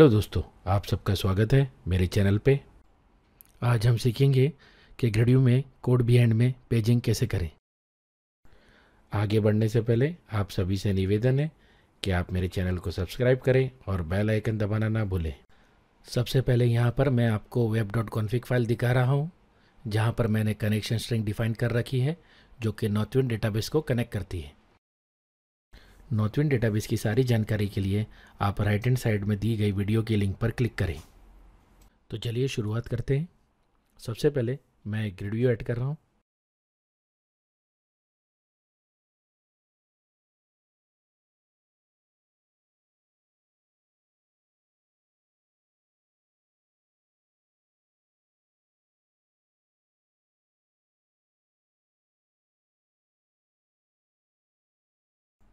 hello दोस्तों आप सबका स्वागत है मेरे चैनल पे आज हम सीखेंगे कि ग्रेड्यू में कोड एंड में पेजिंग कैसे करें आगे बढ़ने से पहले आप सभी से निवेदन है कि आप मेरे चैनल को सब्सक्राइब करें और बेल आइकन दबाना ना भूलें सबसे पहले यहाँ पर मैं आपको वेब डॉट कॉन्फिक फाइल दिखा रहा हूँ जहाँ पर मैंने कनेक्शन स्ट्रिंग डिफाइन कर रखी है जो कि नॉथविन डेटाबेस को कनेक्ट करती है नॉर्थविन डेटाबेस की सारी जानकारी के लिए आप राइट हैंड साइड में दी गई वीडियो के लिंक पर क्लिक करें तो चलिए शुरुआत करते हैं सबसे पहले मैं ग्रिड व्यू ऐड कर रहा हूँ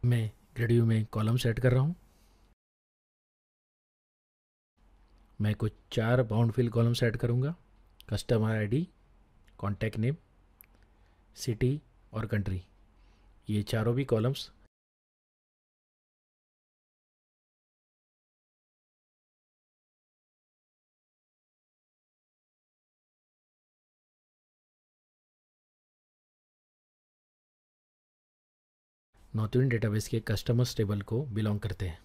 मैं रेडियो में कॉलम सेट कर रहा हूँ मैं कुछ चार बाउंड फिल कॉलम सेट करूँगा customer ID, contact name city और कंट्री ये चारों भी कॉलम्स इंडियन डेटाबेस के कस्टमर्स टेबल को बिलोंग करते हैं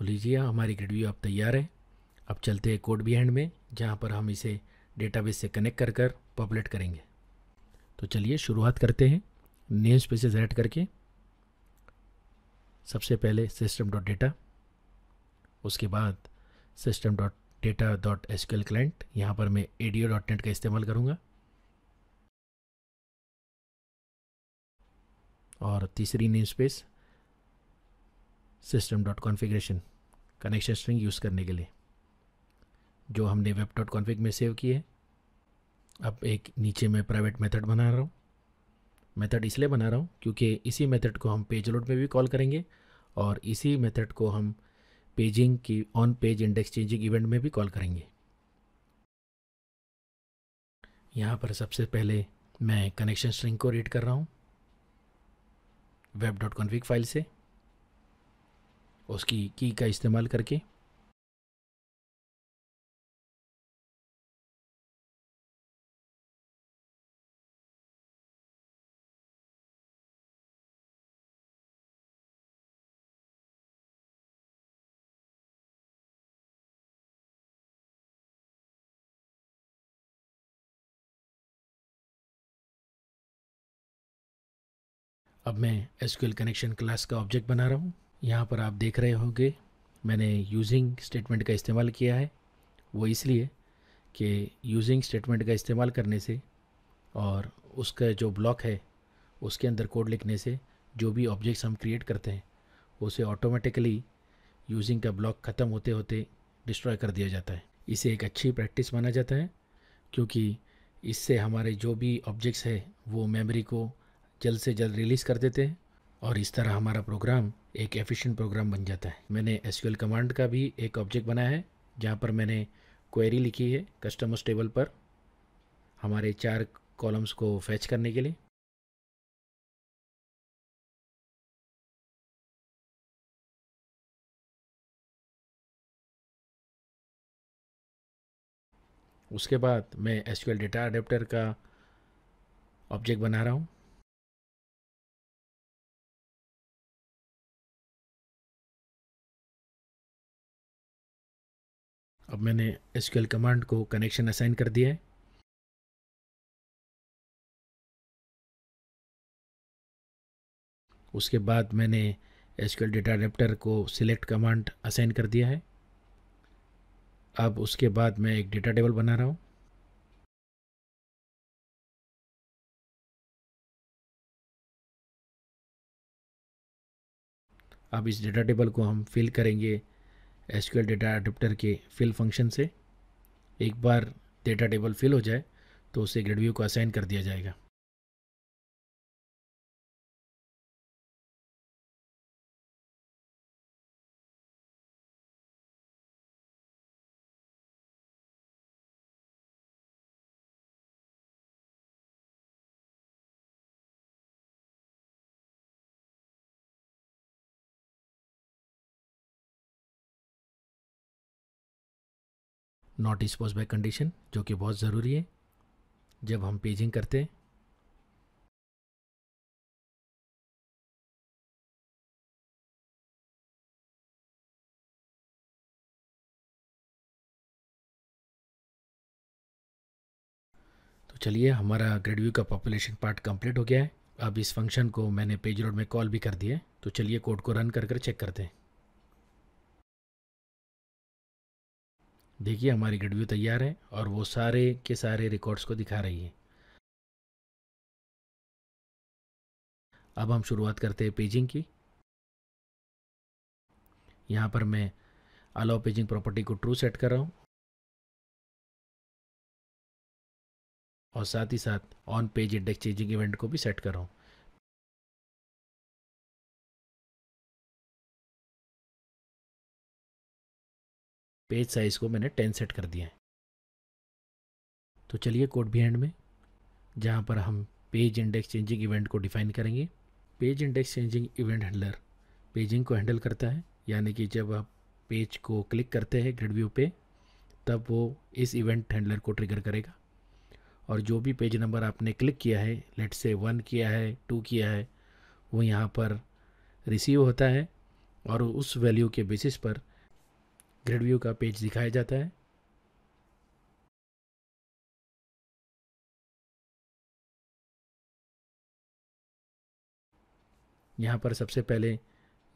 तो लीजिए हमारी व्यू अब तैयार है अब चलते हैं कोड बिहाइंड में जहाँ पर हम इसे डेटाबेस से कनेक्ट कर कर पॉपुलेट करेंगे तो चलिए शुरुआत करते हैं नेम स्पेसेज ऐड करके सबसे पहले सिस्टम डॉट डेटा उसके बाद system dot data dot S Q L client यहाँ पर मैं A D O dot net का इस्तेमाल करूँगा और तीसरी namespace system dot configuration connection string use करने के लिए जो हमने वेब डॉट कॉन्फ़िग में सेव किए अब एक नीचे मैं प्राइवेट मेथड बना रहा हूँ मेथड इसलिए बना रहा हूँ क्योंकि इसी मेथड को हम पेज लोड में भी कॉल करेंगे और इसी मेथड को हम पेजिंग की on page index changing event में भी कॉल करेंगे यहाँ पर सबसे पहले मैं कनेक्शन स्ट्रिंग को रीड कर रहा हूँ वेब डॉट कॉन्फ़िग फाइल से उसकी की का इस्तेमाल करके अब मैं एसक्यूएल कनेक्शन क्लास का ऑब्जेक्ट बना रहा हूँ यहाँ पर आप देख रहे होंगे मैंने यूजिंग स्टेटमेंट का इस्तेमाल किया है वो इसलिए कि यूजिंग स्टेटमेंट का इस्तेमाल करने से और उसका जो ब्लॉक है उसके अंदर कोड लिखने से जो भी ऑब्जेक्ट्स हम क्रिएट करते हैं उसे ऑटोमेटिकली यूजिंग का ब्लॉक ख़त्म होते होते डिस्ट्रॉय कर दिया जाता है इसे एक अच्छी प्रैक्टिस माना जाता है क्योंकि इससे हमारे जो भी ऑब्जेक्ट्स है वो मेमोरी को जल्द से जल्द रिलीज़ कर देते हैं और इस तरह हमारा प्रोग्राम एक एफिशिएंट प्रोग्राम बन जाता है मैंने एस कमांड का भी एक ऑब्जेक्ट बनाया है जहाँ पर मैंने क्वेरी लिखी है कस्टमर्स टेबल पर हमारे चार कॉलम्स को फैच करने के लिए उसके बाद मैं एस डेटा अडेप्टर का ऑब्जेक्ट बना रहा हूँ अब मैंने एस कमांड को कनेक्शन असाइन कर दिया है उसके बाद मैंने एस डेटा अडेप्टर को सिलेक्ट कमांड असाइन कर दिया है अब उसके बाद मैं एक डेटा टेबल बना रहा हूँ अब इस डेटा टेबल को हम फिल करेंगे एस डेटा एडिप्टर के फिल फंक्शन से एक बार डेटा टेबल फिल हो जाए तो उसे ग्रेड व्यू को असाइन कर दिया जाएगा नॉट डिस्पोज बाय कंडीशन जो कि बहुत ज़रूरी है जब हम पेजिंग करते हैं तो चलिए हमारा ग्रेड व्यू का पॉपुलेशन पार्ट कंप्लीट हो गया है अब इस फंक्शन को मैंने पेज रोड में कॉल भी कर दिया है तो चलिए कोड को रन कर कर चेक करते हैं देखिए हमारी गडव्यू तैयार है और वो सारे के सारे रिकॉर्ड्स को दिखा रही है अब हम शुरुआत करते हैं पेजिंग की यहाँ पर मैं अलाउ पेजिंग प्रॉपर्टी को ट्रू सेट कर रहा हूँ और साथ ही साथ on page index changing event को भी सेट कर रहा हूँ पेज साइज़ को मैंने टेन सेट कर दिया है तो चलिए कोड भी हैंड में जहाँ पर हम पेज इंडेक्स चेंजिंग इवेंट को डिफाइन करेंगे page index changing event handler paging को हैंडल करता है यानी कि जब आप पेज को क्लिक करते हैं ग्रिड व्यू पे तब वो इस इवेंट हैंडलर को ट्रिगर करेगा और जो भी पेज नंबर आपने क्लिक किया है लेट से वन किया है टू किया है वो यहाँ पर रिसीव होता है और उस वैल्यू के बेसिस पर ग्रिड व्यू का पेज दिखाया जाता है यहाँ पर सबसे पहले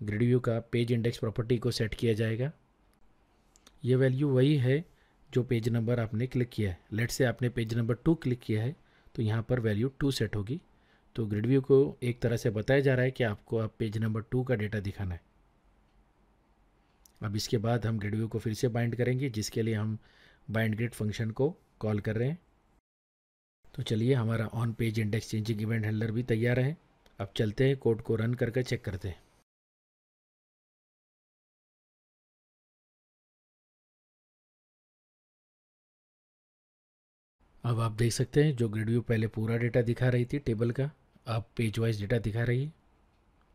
ग्रिड व्यू का पेज इंडेक्स प्रॉपर्टी को सेट किया जाएगा ये वैल्यू वही है जो पेज नंबर आपने क्लिक किया है लेट से आपने पेज नंबर टू क्लिक किया है तो यहाँ पर वैल्यू टू सेट होगी तो ग्रिड व्यू को एक तरह से बताया जा रहा है कि आपको आप पेज नंबर टू का डेटा दिखाना है अब इसके बाद हम ग्रेडव्यू को फिर से बाइंड करेंगे जिसके लिए हम बाइंड ग्रेड फंक्शन को कॉल कर रहे हैं तो चलिए हमारा on page index changing event handler भी तैयार है अब चलते हैं कोड को रन करके चेक करते हैं अब आप देख सकते हैं जो ग्रिड व्यू पहले पूरा डेटा दिखा रही थी टेबल का अब पेज वाइज डेटा दिखा रही है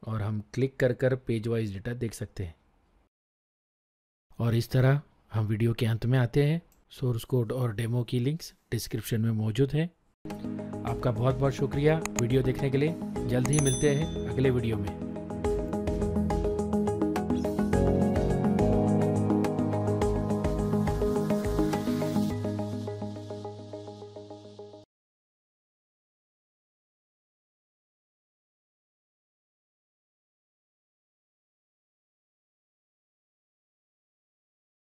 और हम क्लिक कर कर पेज वाइज डेटा देख सकते हैं और इस तरह हम वीडियो के अंत में आते हैं सोर्स कोड और डेमो की लिंक्स डिस्क्रिप्शन में मौजूद हैं आपका बहुत बहुत शुक्रिया वीडियो देखने के लिए जल्द ही मिलते हैं अगले वीडियो में